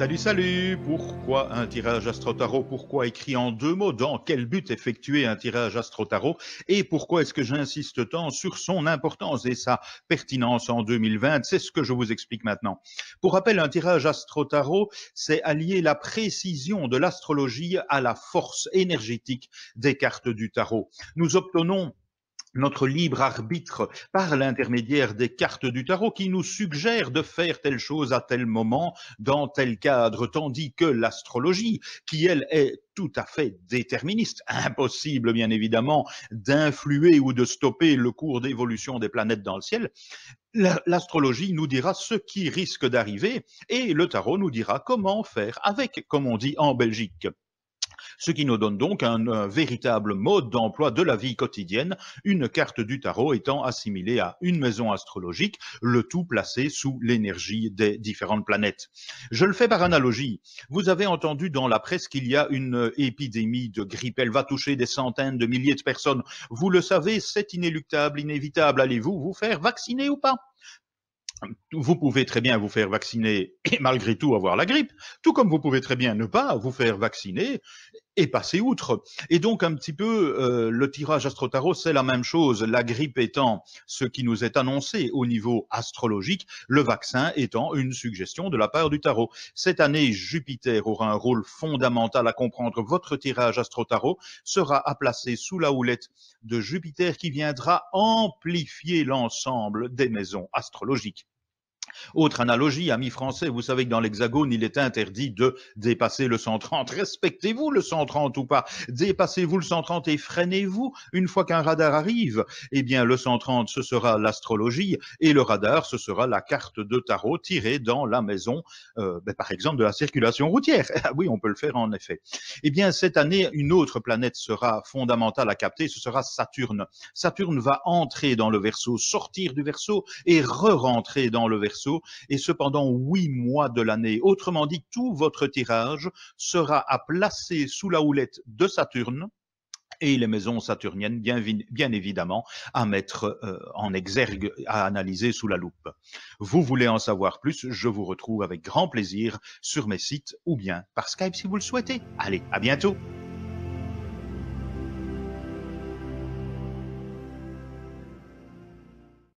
Salut, salut Pourquoi un tirage astro-tarot Pourquoi écrit en deux mots Dans quel but effectuer un tirage astro-tarot Et pourquoi est-ce que j'insiste tant sur son importance et sa pertinence en 2020 C'est ce que je vous explique maintenant. Pour rappel, un tirage astro-tarot, c'est allier la précision de l'astrologie à la force énergétique des cartes du tarot. Nous obtenons notre libre arbitre par l'intermédiaire des cartes du tarot qui nous suggère de faire telle chose à tel moment, dans tel cadre, tandis que l'astrologie, qui elle est tout à fait déterministe, impossible bien évidemment d'influer ou de stopper le cours d'évolution des planètes dans le ciel, l'astrologie nous dira ce qui risque d'arriver et le tarot nous dira comment faire avec, comme on dit en Belgique ce qui nous donne donc un, véritable mode d'emploi de la vie quotidienne, une carte du tarot étant assimilée à une maison astrologique, le tout placé sous l'énergie des différentes planètes. Je le fais par analogie. Vous avez entendu dans la presse qu'il y a une épidémie de grippe, elle va toucher des centaines de milliers de personnes. Vous le savez, c'est inéluctable, inévitable. Allez-vous vous faire vacciner ou pas vous pouvez très bien vous faire vacciner et malgré tout avoir la grippe, tout comme vous pouvez très bien ne pas vous faire vacciner et passer outre. Et donc un petit peu euh, le tirage astro-tarot, c'est la même chose, la grippe étant ce qui nous est annoncé au niveau astrologique, le vaccin étant une suggestion de la part du tarot. Cette année, Jupiter aura un rôle fondamental à comprendre. Votre tirage astro-tarot sera à placer sous la houlette de Jupiter qui viendra amplifier l'ensemble des maisons astrologiques. Autre analogie, amis français, vous savez que dans l'Hexagone, il est interdit de dépasser le 130. Respectez-vous le 130 ou pas Dépassez-vous le 130 et freinez-vous une fois qu'un radar arrive. Eh bien, le 130, ce sera l'astrologie et le radar, ce sera la carte de tarot tirée dans la maison, euh, ben, par exemple, de la circulation routière. Ah oui, on peut le faire en effet. Eh bien, cette année, une autre planète sera fondamentale à capter, ce sera Saturne. Saturne va entrer dans le verso, sortir du verso et re-rentrer dans le verso et cependant huit mois de l'année. Autrement dit, tout votre tirage sera à placer sous la houlette de Saturne et les maisons saturniennes, bien, évidemment, à mettre euh, en exergue, à analyser sous la loupe. Vous voulez en savoir plus, je vous retrouve avec grand plaisir sur mes sites ou bien par Skype si vous le souhaitez. Allez, à bientôt